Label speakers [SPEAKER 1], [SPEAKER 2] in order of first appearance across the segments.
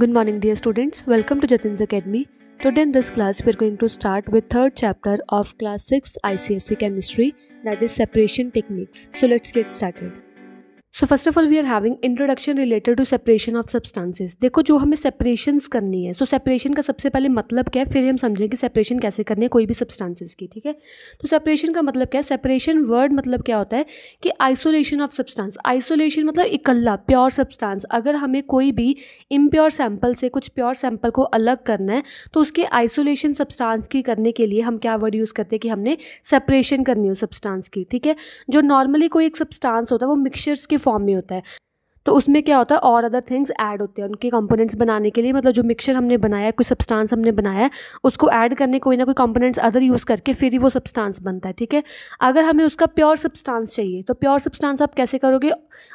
[SPEAKER 1] Good morning dear students, welcome to Jatin's Academy. Today in this class we are going to start with third chapter of class 6 ICSE chemistry that is separation techniques. So let's get started. So first of all we are having introduction related to separation of substances देखो जो हमें separation करनी है सो so, separation का सबसे पहले मतलब क्या है फिर हम समझेंगे सेपरेशन कैसे करनी है कोई भी सब्सटेंसेस की ठीक है तो सेपरेशन का मतलब क्या है सेपरेशन वर्ड मतलब क्या होता है कि आइसोलेशन ऑफ सब्सटेंस आइसोलेशन मतलब इकल्ला प्योर सब्सटेंस अगर हमें कोई भी इम्प्योर सैम्पल से कुछ प्योर सैम्पल को अलग करना है तो उसके आइसोलेशन सब्सटांस की करने के लिए हम क्या वर्ड यूज़ करते हैं कि हमने सेपरेशन करनी हो सब्सटांस की ठीक है जो नॉर्मली कोई एक सब्सटांस होता है वो मिक्सचर्स के फॉर्म में होता है तो उसमें क्या होता है और अदर थिंग्स ऐड होते हैं उनके कंपोनेंट्स बनाने के लिए मतलब जो मिक्सचर हमने बनाया है कोई सब्सटेंस हमने बनाया है उसको ऐड करने कोई ना कोई कंपोनेंट्स अदर यूज़ करके फिर ही वो सब्सटेंस बनता है ठीक है अगर हमें उसका प्योर सब्सटेंस चाहिए तो प्योर सब्सटेंस आप कैसे करोगे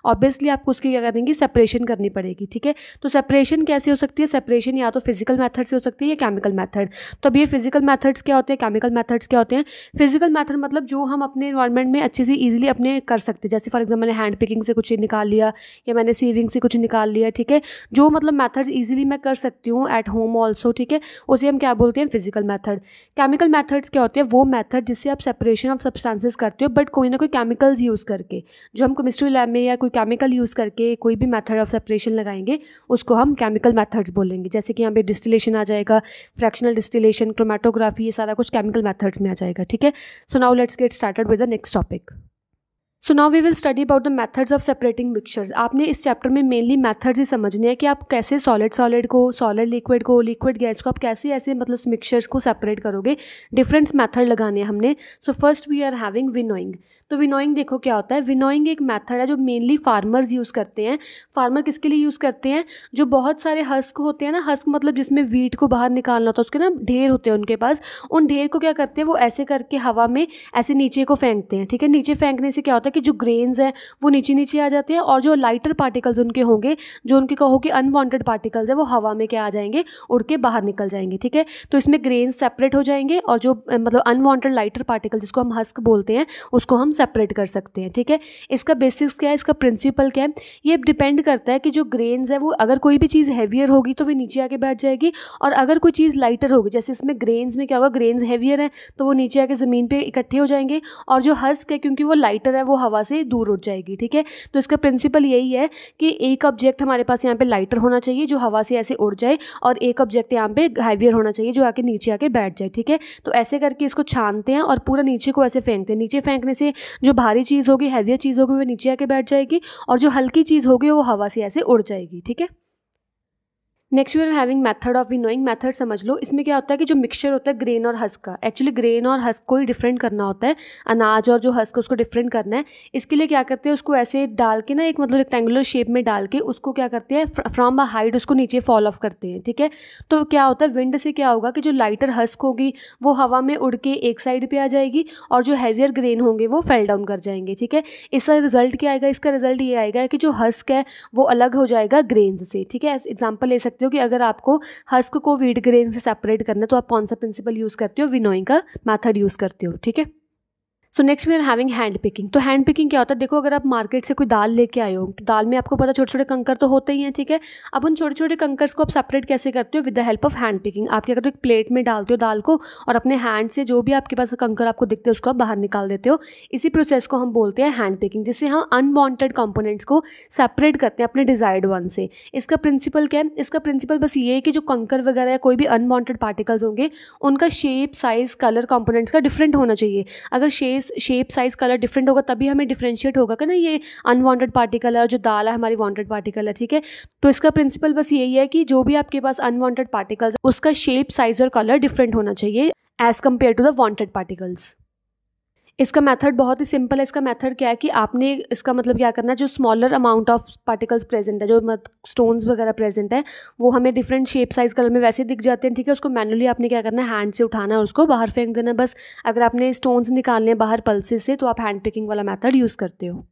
[SPEAKER 1] ऑब्वियसली आपको उसकी क्या करेंगे सेपरेशन करनी पड़ेगी ठीक है तो सेपरेशन कैसे हो सकती है सेपरेशन या तो फिजिकल मैथड से हो सकती है या केमिकल मैथड तो अब ये फिजिकल मैथड्स क्या होते हैं केमिकल मैथड्स क्या होते हैं फिजिकल मैथड मतलब जो हम अपने इन्वायरमेंट में अच्छे से ईजिली अपने कर सकते हैं जैसे फॉर एग्जाम्पल हैंड पिकिंग से कुछ निकाल लिया या मैंने सेविंग से कुछ निकाल लिया ठीक है जो मतलब मैथड्स ईजिली मैं कर सकती हूँ एट होम ऑल्सो ठीक है उसे हम क्या बोलते हैं फिजिकल मैथड केमिकल मैथड्स क्या होते हैं वो मैथड जिससे आप सेपरेशन ऑफ सब्सटेंसेज करते हो बट कोई ना कोई केमिकल्स यूज़ करके जो हम केमिस्ट्री लैब में या कोई केमिकल यूज़ करके कोई भी मैथड ऑफ सेपरेशन लगाएंगे उसको हम केमिकल मैथड्स बोलेंगे जैसे कि यहाँ पे डिस्टिलेशन आ जाएगा फ्रैक्शनल डिस्टिलेशन क्रोमेटोग्राफी ये सारा कुछ केमिकल मैथड्स में आ जाएगा ठीक है so now let's get started with the next topic so now we will study about the methods of separating mixtures आपने इस चैप्टर में मेनली मेथड्स ही समझने हैं कि आप कैसे सॉलिड सॉलिड को सॉलिड लिक्विड को लिक्विड गैस को आप कैसे ऐसे मतलब मिक्सचर्स को सेपरेट करोगे डिफरेंट मेथड लगाने हैं हमने so first we are having winnowing तो विनोइंग देखो क्या होता है विनोइंग एक मेथड है जो मेनली फार्मर्स यूज़ करते हैं फार्मर किसके लिए यूज़ करते हैं जो बहुत सारे हस्क होते हैं ना हस्क मतलब जिसमें वीट को बाहर निकालना होता है उसके ना ढेर होते हैं उनके पास उन ढेर को क्या करते हैं वो ऐसे करके हवा में ऐसे नीचे को फेंकते हैं ठीक है नीचे फेंकने से क्या होता है कि जो ग्रेन्स हैं वो नीचे नीचे आ जाते हैं और जो लाइटर पार्टिकल्स उनके होंगे जो उनके कहो कि अनवॉन्टेड पार्टिकल्स हैं वो हवा में क्या आ जाएंगे उड़ के बाहर निकल जाएंगे ठीक है तो इसमें ग्रेन सेपरेट हो जाएंगे और जो मतलब अनवॉन्टेड लाइटर पार्टिकल जिसको हम हस्क बोलते हैं उसको हम सेपरेट कर सकते हैं ठीक है इसका बेसिक्स क्या है इसका प्रिंसिपल क्या है ये डिपेंड करता है कि जो ग्रेन्स है वो अगर कोई भी चीज़ हैवियर होगी तो वो नीचे आके बैठ जाएगी और अगर कोई चीज़ लाइटर होगी जैसे इसमें ग्रेन्स में क्या होगा ग्रेन्स हैवियर हैं तो वो नीचे आके ज़मीन पर इकट्ठे हो जाएंगे और जो हस्क है क्योंकि वो लाइटर है वो हवा से दूर उठ जाएगी ठीक है तो इसका प्रिंसिपल यही है कि एक ऑब्जेक्ट हमारे पास यहाँ पर लाइटर होना चाहिए जो हवा से ऐसे उड़ जाए और एक ऑब्जेक्ट यहाँ पर हैवियर होना चाहिए जो आके नीचे आके बैठ जाए ठीक है तो ऐसे करके इसको छानते हैं और पूरा नीचे को ऐसे फेंकते हैं नीचे फेंकने से जो भारी चीज़ होगी हैवियर चीज़ होगी वो नीचे आके बैठ जाएगी और जो हल्की चीज़ होगी वो हवा से ऐसे उड़ जाएगी ठीक है next you are having method of winnowing method समझ लो इसमें क्या होता है कि जो मिक्सचर होता है ग्रेन और हस्क का एक्चुअली ग्रेन और हस्क को ही डिफरेंट करना होता है अनाज और जो हस्क उसको डिफरेंट करना है इसके लिए क्या करते हैं उसको ऐसे डाल के ना एक मतलब रेक्टेंगुलर शेप में डाल के उसको क्या करते हैं फ्रॉम अ हाइट उसको नीचे फॉल ऑफ करते हैं ठीक है तो क्या होता है विंड से क्या होगा कि जो लाइटर हस्क होगी वो हवा में उड़ के एक साइड पर आ जाएगी और जो हैवियर ग्रेन होंगे वो फेल डाउन कर जाएंगे ठीक है इसका रिजल्ट क्या आएगा इसका रिजल्ट ये आएगा कि जो हस्क है वो अलग हो जाएगा ग्रेन से ठीक है एग्जाम्पल ले सकते हो कि अगर आपको हस्क को वीट ग्रेन से सेपरेट करना है तो आप कौन सा प्रिंसिपल यूज़ करते हो विनोइंग का मैथड यूज़ करते हो ठीक है so next we are having hand picking तो हैंड पिकिंग क्या होता है देखो अगर आप मार्केट से कोई दाल लेके आए हो तो दाल में आपको पता छोटे छोटे कंकर तो होते ही हैं ठीक है अब उन छोटे छोटे कंकर्स को आप सेपरेट कैसे करते हो with the help of hand picking आप क्या करते हो एक प्लेट में डालते हो दाल को और अपने हैंड से जो भी आपके पास कंकर आपको दिखते हैं उसको आप बाहर निकाल देते हो इसी प्रोसेस को हम बोलते हैं हैंड पिकिंग जिससे हम अनवॉन्टेड कंपोनेंट्स को सेपरेट करते हैं अपने डिजायर्ड वन से इसका प्रिंसिपल क्या है इसका प्रिंसिपल बस ये है कि जो कंकर वगैरह या कोई भी अनवॉन्टेड पार्टिकल्स होंगे उनका शेप साइज कलर कॉम्पोनेंट्स का डिफरेंट होना चाहिए अगर shape size shape size colour different होगा तभी हमें डिफ्रेंशिएट होगा कि ना ये अनवांटेड पार्टिकल है और जो दाल है हमारी वांटेड पार्टिकल है ठीक है तो इसका प्रिंसिपल बस यही है कि जो भी आपके पास अनवांटेड पार्टिकल्स उसका शेप साइज़ और कलर डिफरेंट होना चाहिए as compare to the wanted particles इसका मेथड बहुत ही सिंपल है इसका मेथड क्या है कि आपने इसका मतलब क्या करना है जो smaller amount of particles present है जो स्टोन्स वगैरह प्रेजेंट है वो हमें डिफरेंट शेप साइज कलर में वैसे दिख जाते हैं ठीक है उसको मैनुअली आपने क्या करना है हैंड से उठाना है उसको बाहर फेंक देना बस अगर आपने स्टोन्स निकालने बाहर पल्से से तो आप हैंड पिकिंग वाला मैथड यूज़ करते हो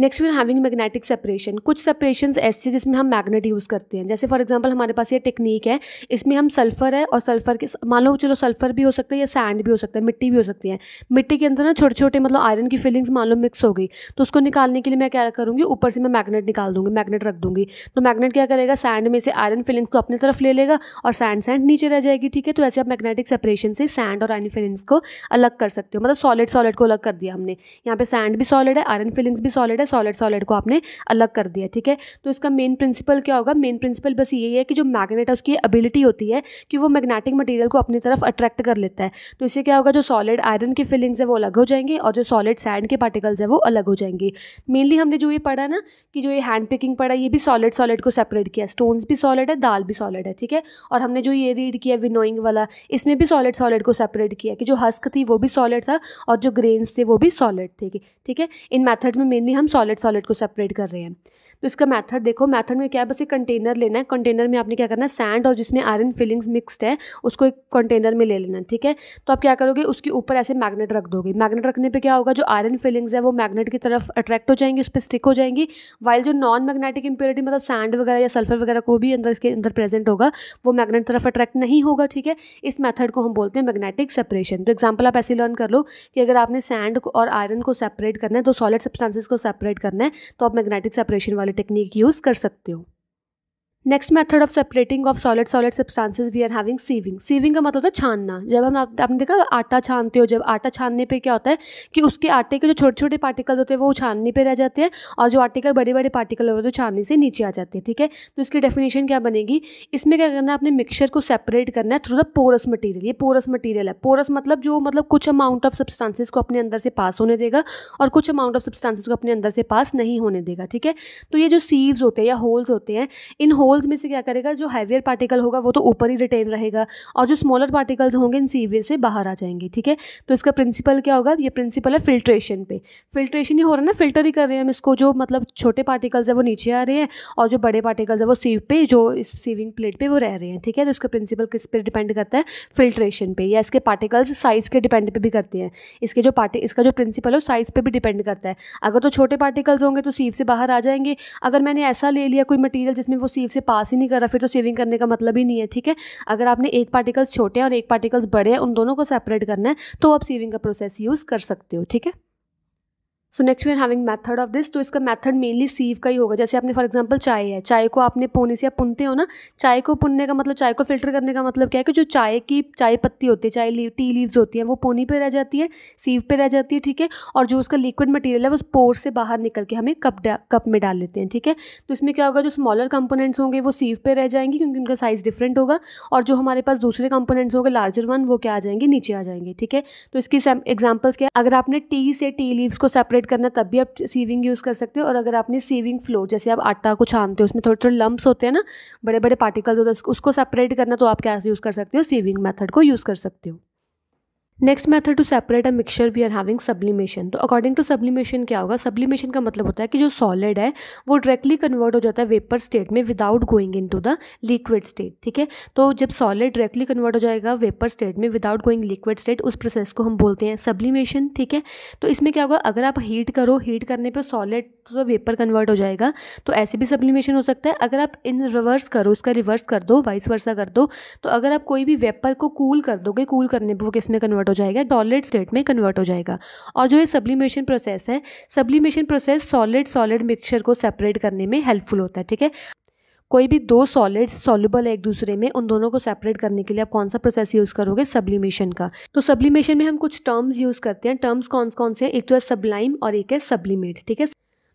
[SPEAKER 1] next we're having magnetic separation कुछ सेपरेशन ऐसी जिसमें हम मैग्नेट यूज़ करते हैं जैसे फॉर एग्जांपल हमारे पास ये टेक्निक है इसमें हम सल्फर है और सल्फर के मान लो चलो सल्फर भी हो सकता है या सैंड भी हो सकता है मिट्टी भी हो सकती है मिट्टी के अंदर ना छोटे छोटे मतलब आयरन की फिलिंग्स मान लो मिक्स हो गई तो उसको निकालने के लिए मैं क्या करूँगी ऊपर से मैं मैगनेट निकाल दूँगी मैगनेट रख दूँगी तो मैगनेट क्या करेगा सैंड में से आयरन फिलिंग्स को अपनी तरफ ले लेगा और सैंड सैंड नीचे रह जाएगी ठीक है तो ऐसे आप मैग्नेटिक सेपरेशन से सैंड और आयरन फिलिंग्स को अलग कर सकते हो मतलब सॉलिड सॉलिड को अलग कर दिया हमने यहाँ पे सैंड भी सॉलिड है आयरन फिलिंग्स भी सॉलिड है है सॉलिड सॉलिड को आपने अलग कर दिया ठीक है तो इसका मेन प्रिंसिपल क्या होगा मेन प्रिंसिपल बस यही है कि जो मैग्नेट है उसकी एबिलिटी होती है कि वो मैग्नेटिक मटेरियल को अपनी तरफ अट्रैक्ट कर लेता है तो इससे क्या होगा जो सॉलिड आयरन की फिलिंग्स है वो अलग हो जाएंगे और जो सॉलिड सैंड के पार्टिकल्स है वो अलग हो जाएंगे मेनली हमने जो ये पढ़ा ना कि जो ये हैंड पिकिंग पढ़ा ये भी सॉलिड सॉलिड को सेपरेट किया स्टोन भी सॉलिड है दाल भी सॉलिड है ठीक है और हमने जो ये रीड किया विनोइंग वाला इसमें भी सॉलिड सॉलिड को सेपरेट किया कि जो हस्क थी वो भी सॉलिड था और जो ग्रेन्स थे वो भी सॉलिड थे ठीक है इन मैथड्स में मेनली हम सॉलिड सॉलिड को सेपरेट कर रहे हैं तो इसका मेथड देखो मेथड में क्या है बस एक कंटेनर लेना है कंटेनर में आपने क्या करना है सैंड और जिसमें आयरन फिलिंग्स मिक्सड है उसको एक कंटेनर में ले लेना है ठीक है तो आप क्या करोगे उसके ऊपर ऐसे मैग्नेट रख दोगे मैग्नेट रखने पर क्या होगा जो आयरन फिलिंग्स है वो मैग्नेट की तरफ अट्रैक्ट हो जाएंगी उस पर स्टिक हो जाएंगी वाइल जो नॉन मैग्नेटिक इम्प्योरिटी मतलब सैंड वगैरह या सल्फर वगैरह को भी अंदर इसके अंदर प्रेजेंट होगा वो मैग्नेट तरफ अट्रैक्ट नहीं होगा ठीक है इस मैथड को हम बोलते हैं मैग्नेटिक सेपरेशन तो एग्जाम्पल आप ऐसे लर्न कर लो कि अगर आपने सैंड और आयरन को सेपरेट करना है तो सॉलिड सब्सटेंसेस को सेपरेट करना है तो आप मैग्नेटिक सेपरेशन वाले टेक्निक यूज़ कर सकते हो next method of separating of solid solid substances we are having sieving sieving का मतलब होता है छानना जब हम आप, आपने देखा आटा छानते हो जब आटा छानने पे क्या होता है कि उसके आटे के जो छोटे छोटे पार्टिकल होते हैं वो छानने पे रह जाते हैं और जो आटे का बड़े बड़े पार्टिकल होते हैं वो छानने से नीचे आ जाते हैं ठीक है तो इसकी डेफिनेशन क्या बनेगी इसमें क्या करना है अपने मिक्सचर को सेपरेट करना है थ्रू द पोरस मटीरियल ये पोरस मटीरियल है पोरस मतलब जो मतलब कुछ अमाउंट ऑफ सब्सटेंसेस को अपने अंदर से पास होने देगा और कुछ अमाउंट ऑफ सब्सटेंसेस को अपने अंदर से पास नहीं होने देगा ठीक है तो ये जो सीव्स होते हैं या होल्स होते हैं इन होल्स होल्स में से क्या करेगा जो हैवियर पार्टिकल होगा वो तो ऊपर ही रिटेन रहेगा और जो स्मॉलर पार्टिकल्स होंगे इन सीवे से बाहर आ जाएंगे ठीक है तो इसका प्रिंसिपल क्या होगा ये प्रिंसिपल है फिल्ट्रेशन पे फिल्ट्रेशन ही हो रहा है ना फिल्टर ही कर रहे हैं हम इसको जो मतलब छोटे पार्टिकल्स है वो नीचे आ रहे हैं और जो बड़े पार्टिकल्स है वो सीव पे जो इस सीविंग प्लेट पर वो रह रहे हैं ठीक है तो इसका प्रिंसिपल किस पर डिपेंड करता है फिल्ट्रेशन पर या इसके पार्टिकल्स साइज़ के डिपेंड पर भी करते हैं इसके जो पार्टी इसका जो प्रिंसिपल है वो साइज़ पर भी डिपेंड करता है अगर तो छोटे पार्टिकल्स होंगे तो सीव से बाहर आ जाएंगे अगर मैंने ऐसा ले लिया कोई मटीरियल जिसमें वो सीव से पास ही नहीं कर रहा फिर तो सेविंग करने का मतलब ही नहीं है ठीक है अगर आपने एक पार्टिकल्स छोटे और एक पार्टिकल्स बड़े हैं उन दोनों को सेपरेट करना है तो आप सेविंग का प्रोसेस यूज़ कर सकते हो ठीक है so next we are having method of this तो इसका मेथड मेनली सीव का ही होगा जैसे आपने फॉर एग्जांपल चाय है चाय को आपने पोने से आप पुनते हो ना चाय को पुनने का मतलब चाय को फिल्टर करने का मतलब क्या है कि जो चाय की चाय पत्ती होती है चाय लीव टी लीव्स होती हैं वो पोनी पे रह जाती है सीव पे रह जाती है ठीक है और जो उसका लिक्विड मटेरियल है वो पोर से बाहर निकल के हमें कप कप में डाल लेते हैं ठीक है तो इसमें क्या होगा जो स्मॉलर कंपोनेंट्स होंगे वो सीव पे रह जाएंगे क्योंकि उनका साइज़ डिफरेंट होगा और जो हमारे पास दूसरे कंपोनेंट्स होंगे लार्जर वन वो क्या आ जाएंगे नीचे आ जाएंगे ठीक है तो इसकी एग्जाम्पल्स क्या है अगर आपने टी से टी लीव्स को सेपरेट स्प्रेड करना तब भी आप सीविंग यूज़ कर सकते हो और अगर आपने सीविंग फ्लो जैसे आप आटा को छानते हो उसमें थोड़े थोड़े लम्ब्स होते हैं ना बड़े बड़े पार्टिकल्स होते हैं उसको सेपरेट करना तो आप क्या यूज़ कर सकते हो सीविंग मैथड को यूज़ कर सकते हो next method to separate a mixture we are having sublimation तो अकॉर्डिंग टू सब्लिमेशन क्या होगा सब्लिमेशन का मतलब होता है कि जो सॉलिड है वो डायरेक्टली कन्वर्ट हो जाता है वेपर स्टेट में without going into the liquid state ठीक है तो जब सॉलिड डायरेक्टली कन्वर्ट हो जाएगा वेपर स्टेट में विदाउट गोइंग लिक्विड स्टेट उस प्रोसेस को हम बोलते हैं सब्लिमेशन ठीक है तो इसमें क्या होगा अगर आप हीट करो हीट करने पर सॉलिड तो वेपर कन्वर्ट हो जाएगा तो ऐसे भी सब्लिमेशन हो सकता है अगर आप इन रिवर्स करो उसका रिवर्स कर दो वाइस वर्सा कर दो तो अगर आप कोई भी वेपर को कूल कर दोगे कूल करने पर वो किस में कन्वर्ट हो जाएगा सॉलिड स्टेट में कन्वर्ट हो जाएगा और जो ये सब्लिमेशन प्रोसेस है sublimation process solid solid mixture को सेपरेट करने में हेल्पफुल होता है ठीक है कोई भी दो सॉलिड्स सॉल्युबल है एक दूसरे में उन दोनों को सेपरेट करने के लिए आप कौन सा प्रोसेस यूज़ करोगे सब्लिमेशन का तो सब्लिमेशन में हम कुछ टर्म्स यूज़ करते हैं टर्म्स कौन कौन से एक तो है सब्लाइम और एक है सब्लिमेट ठीक है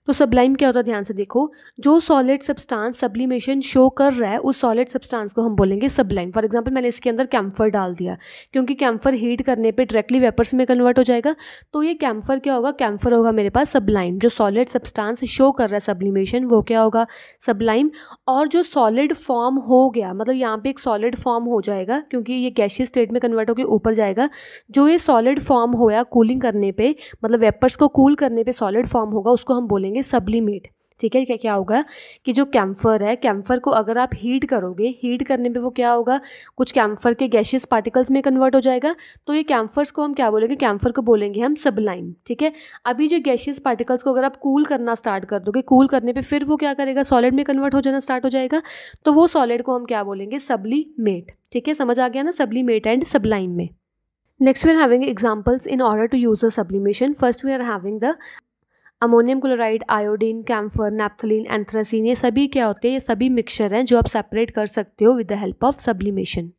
[SPEAKER 1] तो सबलाइम क्या होता है ध्यान से देखो जो सॉलिड सब्सटेंस सब्लिमेशन शो कर रहा है उस सॉलिड सब्सटेंस को हम बोलेंगे सबलाइम फॉर एग्जांपल मैंने इसके अंदर कैम्फर डाल दिया क्योंकि कैम्फर हीट करने पे डायरेक्टली वेपर्स में कन्वर्ट हो जाएगा तो ये कैम्फर क्या होगा कैम्फर होगा मेरे पास सबलाइम जो सॉलिड सब्सटांस शो कर रहा है सब्लिमेशन वो क्या होगा सबलाइम और जो सॉलिड फॉर्म हो गया मतलब यहाँ पे एक सॉलिड फॉर्म हो जाएगा क्योंकि ये गैशियस स्टेट में कन्वर्ट होकर ऊपर जाएगा जो ये सॉलिड फॉर्म होया कूलिंग करने पर मतलब वेपर्स को कूल करने पर सॉलिड फॉर्म होगा उसको हम बोलेंगे करेंगे सब्लीमेट ठीक है क्या क्या होगा कि जो कैम्फर है कैम्फर को अगर आप हीट करोगे हीट करने पे वो क्या होगा कुछ कैम्फर के गैशियस पार्टिकल्स में कन्वर्ट हो जाएगा तो ये कैम्फर्स को हम क्या बोलेंगे कैम्फर को बोलेंगे हम सबलाइम ठीक है अभी जो गैशियस पार्टिकल्स को अगर आप कूल करना स्टार्ट कर दोगे कूल करने पर फिर वो क्या करेगा सॉलिड में कन्वर्ट हो जाना स्टार्ट हो जाएगा तो वो सॉलिड को हम क्या बोलेंगे सबली ठीक है समझ आ गया ना सबली एंड सबलाइम में next we are having examples in order to use the sublimation. First we are having the ammonium chloride iodine camphor naphthalene anthracene ये सभी क्या होते हैं ये सभी मिक्सचर हैं जो आप सेपरेट कर सकते हो with the help of sublimation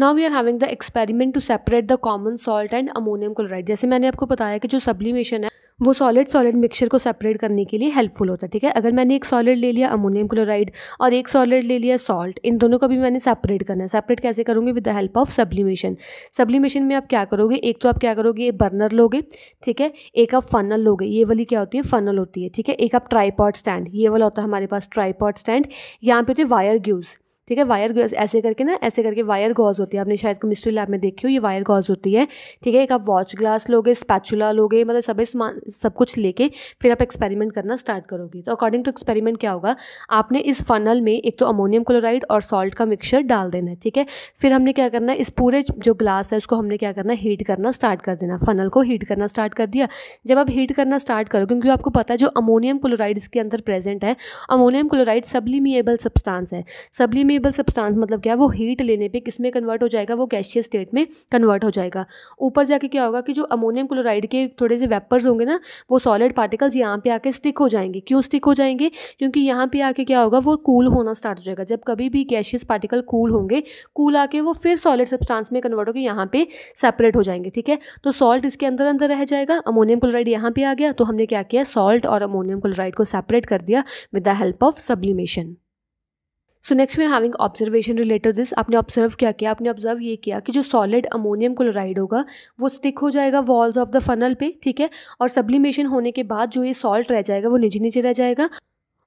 [SPEAKER 1] now we are having the experiment to separate the common salt and ammonium chloride जैसे मैंने आपको बताया कि जो सब्लिमेशन है वो सॉलिड सॉलिड मिक्सचर को सेपरेट करने के लिए हेल्पफुल होता है ठीक है अगर मैंने एक सॉलिड ले लिया अमोनियम क्लोराइड और एक सॉलिड ले लिया सॉल्ट इन दोनों को भी मैंने सेपरेट करना है सेपरेट कैसे करूँगी with the help of sublimation sublimation में आप क्या करोगे एक तो आप क्या करोगे बर्नर लोगे ठीक है एक आप फनल लोगे ये वाली क्या होती है फनल होती है ठीक है एक आप ट्राईपॉड स्टैंड ये वाला होता है हमारे पास ट्राईपॉड स्टैंड यहाँ पे होती है वायर ग्यूज़ ठीक है वायर ऐसे करके ना ऐसे करके वायर गॉज होती है आपने शायद केमिस्ट्री लैब में देखी हो ये वायर गॉज होती है ठीक है एक आप वॉच ग्लास लोगे स्पैचुला लोगे मतलब सभी सामान सब कुछ लेके फिर आप एक्सपेरिमेंट करना स्टार्ट करोगे तो अकॉर्डिंग टू एक्सपेरिमेंट क्या होगा आपने इस फनल में एक तो अमोनियम क्लोराइड और सॉल्ट का मिक्सचर डाल देना ठीक है फिर हमने क्या करना इस पूरे जो ग्लास है उसको हमने क्या करना हीट करना स्टार्ट कर देना फनल को हीट करना स्टार्ट कर दिया जब आप हीट करना स्टार्ट करो क्योंकि आपको पता है जो अमोनियम क्लोराइड इसके अंदर प्रेजेंट है अमोनियम क्लोराइड सब्लिमिएबल सब्सटांस है सब्लिमिएबल हीटेबल सब्सटेंस मतलब क्या है वो हीट लेने पे किस में कन्वर्ट हो जाएगा वो गैशियस स्टेट में कन्वर्ट हो जाएगा ऊपर जाके क्या होगा कि जो अमोनियम क्लोराइड के थोड़े से वेपर्स होंगे ना वो सॉलिड पार्टिकल्स यहाँ पे आके स्टिक हो जाएंगे क्यों स्टिक हो जाएंगे क्योंकि यहाँ पे आके क्या होगा वो कूल होना स्टार्ट हो जाएगा जब कभी भी गैशियस पार्टिकल कूल होंगे कूल आके वो फिर सॉलिड सब्सटांस में कन्वर्ट होकर यहाँ पे सेपरेट हो जाएंगे ठीक है तो सॉल्ट इसके अंदर अंदर रह जाएगा अमोनियम क्लोराइड यहाँ पर आ गया तो हमने क्या किया सॉल्ट और अमोनियम क्लोराइड को सेपरेट कर दिया with the help of sublimation so next we having observation related this आपने ऑब्जर्व क्या किया आपने ऑब्जर्व ये किया कि जो सॉलिड अमोनियम क्लोराइड होगा वो स्टिक हो जाएगा वॉल्स ऑफ द फनल पे ठीक है और सब्लिमेशन होने के बाद जो ये सॉल्ट रह जाएगा वो नीचे नीचे रह जाएगा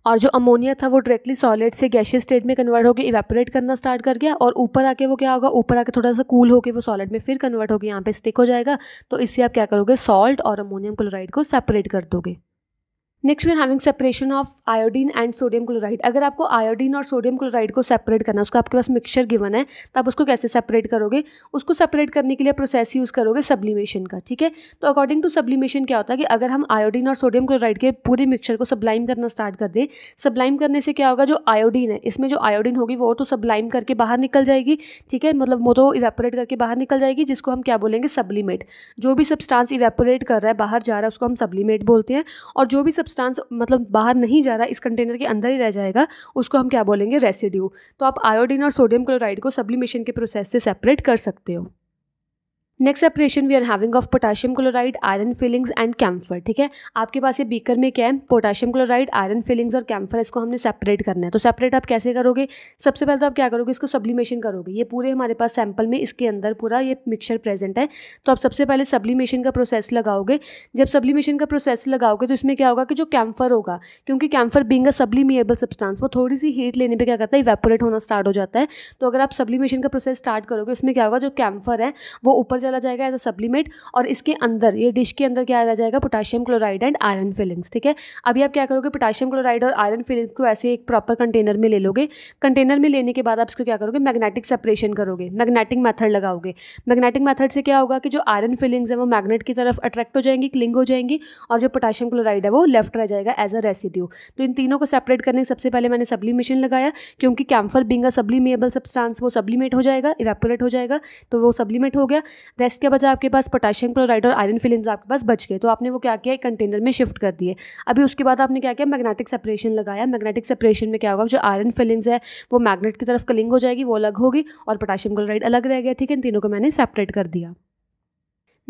[SPEAKER 1] और जो अमोनिया था वो डायरेक्टली सॉलिड से गैशियस स्टेट में कन्वर्ट होकर इवेपोरेट करना स्टार्ट कर गया और ऊपर आके वो क्या होगा ऊपर आके थोड़ा सा कूल होकर वो सॉलिड में फिर कन्वर्ट होकर यहाँ पे स्टिक हो जाएगा तो इससे आप क्या करोगे सॉल्ट और अमोनियम क्लोराइड को सेपरेट कर दोगे next we're having separation of iodine and sodium chloride अगर आपको आयोडीन और सोडियम क्लोराइड को सेपरेट करना है उसका आपके पास मिक्सचर गिवन है तो आप उसको कैसे सेपरेट करोगे उसको सेपरेट करने के लिए प्रोसेस यूज़ करोगे सब्लिमेशन का ठीक है तो अकॉर्डिंग टू सब्लिमेशन क्या होता है कि अगर हम आयोडीन और सोडियम क्लोराइड के पूरे मिक्सचर को सब्लाइम करना स्टार्ट कर दें सब्लाइम करने से क्या होगा जो आयोडीन है इसमें जो आयोडीन होगी वो तो सब्लाइम करके बाहर निकल जाएगी ठीक है मतलब वो तो इवेपोरेट करके बाहर निकल जाएगी जिसको हम क्या बोलेंगे सब्लीमेट जो भी सब्सटांस इवेपोरेट कर रहा है बाहर जा रहा है उसको हम सब्लीमेट बोलते हैं और जो भी सब्स सब्सटेंस मतलब बाहर नहीं जा रहा इस कंटेनर के अंदर ही रह जाएगा उसको हम क्या बोलेंगे रेसिड्यू तो आप आयोडीन और सोडियम क्लोराइड को सब्लिमेशन के प्रोसेस से सेपरेट कर सकते हो next separation we are having of potassium chloride iron filings and camphor ठीक है आपके पास ये बीकर में क्या है पोटाशियम क्लोराइड आयरन फिलिंग्स और कैम्फर इसको हमने सेपरेट करना है तो सेपरेट आप कैसे करोगे सबसे पहले तो आप क्या करोगे इसको सब्लिमेशन करोगे ये पूरे हमारे पास सैंपल में इसके अंदर पूरा ये मिक्सर प्रेजेंट है तो आप सबसे पहले सब्लिमेशन का प्रोसेस लगाओगे जब सब्लिमेशन का प्रोसेस लगाओगे तो इसमें क्या होगा कि जो कैम्फर होगा क्योंकि camphor being a sublimable substance वो थोड़ी सी हीट लेने पर क्या करता है इवेपोरेट होना स्टार्ट हो जाता है तो अगर आप सब्लिमेशन का प्रोसेस स्टार्ट करोगे उसमें क्या होगा जो कैम्फर है वो ऊपर चला जाएगा एज अ सप्लीमेंट और इसके अंदर ये डिश के अंदर क्या आ जाएगा potassium chloride and iron filings ठीक है अभी आप क्या करोगे पोटाशियम क्लोराइड और आयरन फिलिंग्स को ऐसे एक प्रॉपर कंटेनर में ले लोगे कंटेनर में लेने के बाद आप इसको क्या करोगे मैग्नेटिक सेपरेशन करोगे मैग्नेटिक मैथड लगाओगे मैग्नेटिक मैथड से क्या होगा कि जो आयरन फिलिंग्स है वो मैग्नेट की तरफ अट्रैक्ट हो जाएंगी क्लिंग हो जाएंगी और जो पोटाशियम क्लोराइड है वो लेफ्ट रह जाएगा एज अ रेसिड्यू तो इन तीनों को सेपरेट करने के सबसे पहले मैंने सब्लीमेशन लगाया क्योंकि कैम्फर बिंगा सब्लीमेबल सब्सटांस वो सब्लीमेट हो जाएगा इवेपोरेट हो जाएगा तो वो सब्लीमेट हो गया रेस्ट के बजाय आपके पास पोटेशियम क्लोराइड और आयरन फिलिंग्स आपके पास बच गए तो आपने वो क्या किया एक कंटेनर में शिफ्ट कर दिए अभी उसके बाद आपने क्या किया मैग्नेटिक सेपरेशन लगाया मैग्नेटिक सेपरेशन में क्या होगा जो आयरन फिलिंग्स है वो मैग्नेट की तरफ कलिंग हो जाएगी वो अलग होगी और पोटेशियम क्लोराइड अलग रह गया ठीक है इन तीनों को मैंने सेपरेट कर दिया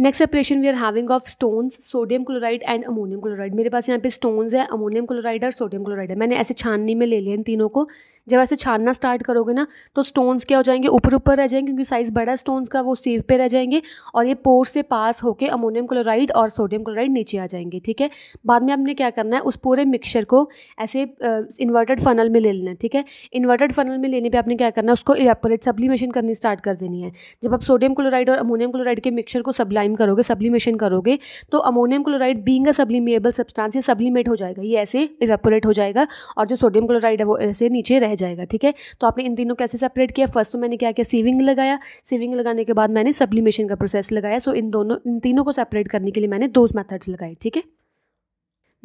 [SPEAKER 1] next separation we are having of stones sodium chloride and ammonium chloride मेरे पास यहाँ पे स्टोन्स है अमोनियम क्लोराइड और सोडियम क्लोराइड है मैंने ऐसे छाननी में ले लिया इन तीनों को जब ऐसे छानना स्टार्ट करोगे ना तो स्टोन्स क्या हो जाएंगे ऊपर ऊपर रह जाएंगे क्योंकि साइज़ बड़ा स्टोन्स का वो सीव पे रह जाएंगे और ये पोर से पास होकर अमोनियम क्लोराइड और सोडियम क्लोराइड नीचे आ जाएंगे ठीक है बाद में आपने क्या करना है उस पूरे मिक्सचर को ऐसे इन्वर्टेड फनल में ले लेना है ठीक है इन्वर्टेड फनल में लेने पर आपने क्या करना है उसको इवेपोरेट सब्लीमेशन करनी स्टार्ट कर देनी है जब आप सोडियम क्लोराइड और अमोनियम क्लोराइड के मिक्सर को सब्लाइम करोगे सब्लीमेशन करोगे तो ammonium chloride being a sublimable substance ये सब्लीमेट हो जाएगा ये ऐसे इवेपोरेट हो जाएगा और जो सोडियम क्लोराइड है वो ऐसे नीचे रह जाएगा ठीक है तो आपने इन तीनों कैसे सेपरेट किया फर्स्ट तो मैंने क्या किया सीविंग लगाया सीविंग लगाने के बाद मैंने सब्लिमेशन का प्रोसेस लगाया सो इन दोनों इन तीनों को सेपरेट करने के लिए मैंने दो मैथड्स लगाए ठीक है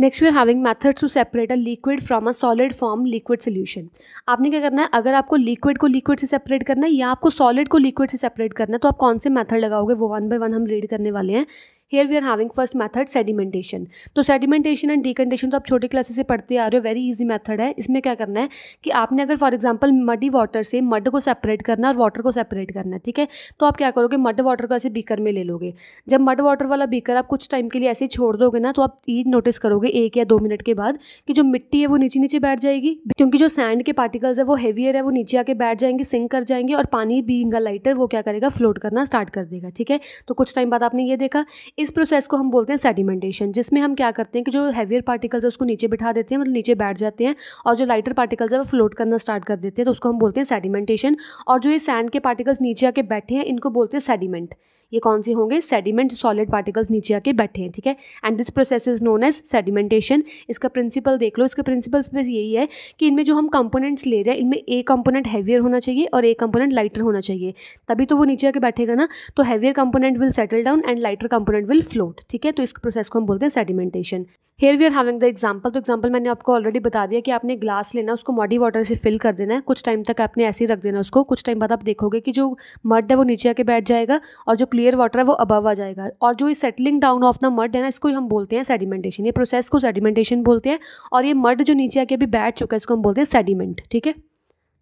[SPEAKER 1] next we're having methods to separate a liquid from a solid form liquid solution आपने क्या करना है अगर आपको लिक्विड को लिक्विड से सेपरेट करना है या आपको सॉलिड को लिक्विड से सेपरेट करना है तो आप कौन से मैथड लगाओगे वो वन बाय वन हम रीड करने वाले हैं here we are having first method sedimentation तो सेडिमेंटेशन एंड डिकंडेशन तो आप छोटे क्लासेस से पढ़ते आ रहे हो वेरी ईजी मैथड है इसमें क्या करना है कि आपने अगर फॉर एग्जाम्पल मडी वाटर से मड को सेपरेट करना और वाटर को सेपरेट करना है ठीक है तो आप क्या करोगे मड वाटर को ऐसे बीकर में ले लोगे जब मड वाटर वाला बीकर आप कुछ टाइम के लिए ऐसे ही छोड़ दोगे ना तो आप ये नोटिस करोगे एक या दो मिनट के बाद कि जो मिट्टी है वो नीचे नीचे बैठ जाएगी क्योंकि जो सैंड के पार्टिकल्स है वो हैवियर है वो नीचे आके बैठ जाएंगे सिंक कर जाएंगे और पानी बींगा लाइटर वो क्या करेगा फ्लोट करना स्टार्ट कर देगा ठीक है तो कुछ टाइम बाद आपने ये देखा इस प्रोसेस को हम बोलते हैं सेडिमेंटेशन जिसमें हम क्या करते हैं कि जो हैवियर पार्टिकल्स है उसको नीचे बिठा देते हैं मतलब नीचे बैठ जाते हैं और जो लाइटर पार्टिकल्स है वो फ्लोट करना स्टार्ट कर देते हैं तो उसको हम बोलते हैं सेडिमेंटेशन और जो ये सैंड के पार्टिकल्स नीचे आके बैठे हैं इनको बोलते हैं सेडिमेंट ये कौन से होंगे सेडिमेंट सॉलिड पार्टिकल्स नीचे आके बैठे हैं ठीक है and this process is known as sedimentation इसका प्रिंसिपल देख लो इसका प्रिंसिपल बस यही है कि इनमें जो हम कंपोनेंट्स ले रहे हैं इनमें एक कंपोनेंट हैवियर होना चाहिए और एक कंपोनेंट लाइटर होना चाहिए तभी तो वो नीचे आके बैठेगा ना तो heavier component will settle down and lighter component will float ठीक है तो इस प्रोसेस को हम बोलते हैं sedimentation here we are having the example तो एग्जाम्पल मैंने आपको ऑलरेडी बता दिया कि आपने ग्लास लेना उसको मॉडी वाटर से फिल कर देना है कुछ टाइम तक आपने ऐसे ही रख देना उसको कुछ टाइम बाद आप देखोगे कि जो मर्ड है वो नीचे आके बैठ जाएगा और जो क्लियर वाटर है वो अबव आ जाएगा और जो ये settling down of the mud है ना इसको हम बोलते हैं सेडिमेंटेशन ये प्रोसेस को सेडिमेंटेशन बोलते हैं और ये मर्ड जो नीचे आके अभी बैठ चुका है इसको हम बोलते हैं सेडिमेंट ठीक है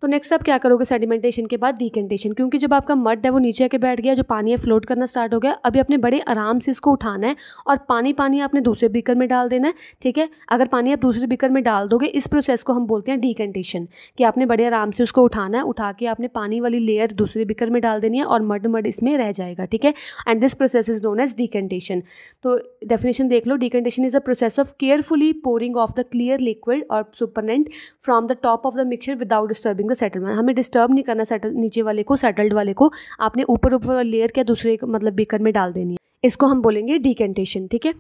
[SPEAKER 1] तो नेक्स्ट आप क्या करोगे सेडिमेंटेशन के बाद डीकेंटेशन क्योंकि जब आपका मड है वो नीचे आके बैठ गया जो पानी है फ्लोट करना स्टार्ट हो गया अभी आपने बड़े आराम से इसको उठाना है और पानी पानी आपने दूसरे बीकर में डाल देना है ठीक है अगर पानी आप दूसरे बीकर में डाल दोगे इस प्रोसेस को हम बोलते हैं डीकेंटेशन कि आपने बड़े आराम से उसको उठाना है उठा के आपने पानी वाली लेयर दूसरे बीकर में डाल देनी है और मड मड इसमें रह जाएगा ठीक है and this process is known as decantation तो डेफिनेशन देख लो decantation is a process of carefully pouring of the clear liquid और supernatant from the top of the mixer without disturbing का सेटलमेंट हमें डिस्टर्ब नहीं करना सेटल नीचे वाले को सेटल्ड वाले को आपने ऊपर ऊपर लेयर क्या दूसरे मतलब बीकर में डाल देनी है इसको हम बोलेंगे डिकेंटेशन ठीक है